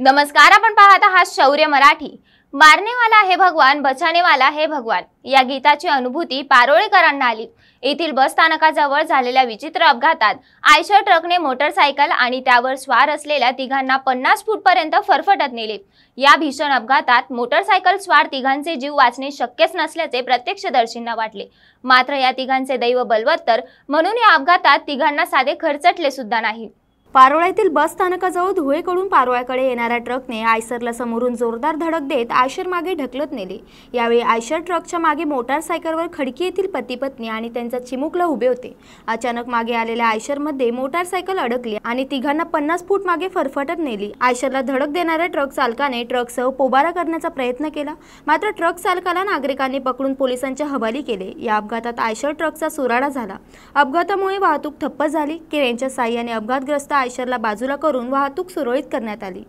नमस्कार आपण पाहत आहात शौर्य मराठी मारणेवाला हे भगवान बचानेवाला हे भगवान या गीताची अनुभूती पारोळेकरांना आली येथील बस स्थानकाजवळ झालेल्या विचित्र अपघातात आयशर ट्रकने मोटरसायकल आणि त्यावर स्वार असलेल्या तिघांना पन्नास फूटपर्यंत फरफटत नेले या भीषण अपघातात मोटरसायकल स्वार तिघांचे जीव वाचणे शक्यच नसल्याचे प्रत्यक्षदर्शींना वाटले मात्र या तिघांचे दैव बलवत्तर म्हणून या अपघातात तिघांना साधे खरचटले सुद्धा नाही पारोळा येथील बस स्थानकाजवळ धुळेकडून पारोळ्याकडे येणाऱ्या ट्रकने आयसरला समोरून जोरदार धडक देत आयशर मागे ढकलत नेले यावेळी आयशर ट्रकच्या मागे मोटारसायकलवर खडकी येथील पती पत्नी आणि त्यांचा चिमुकला उभे होते अचानक मागे आलेल्या आयशरमध्ये मोटारसायकल अडकली आणि तिघांना पन्नास फूट मागे फरफटत नेली आयशरला धडक देणाऱ्या ट्रक चालकाने ट्रकसह पोबारा करण्याचा प्रयत्न केला मात्र ट्रक चालकाला नागरिकांनी पकडून पोलिसांच्या हवाली केले या अपघातात आयशर ट्रकचा सुराडा झाला अपघातामुळे वाहतूक ठप्प झाली किरेनच्या साह्याने अपघातग्रस्त आयशरला बाजूला करून वाहतूक सुरळीत करण्यात आली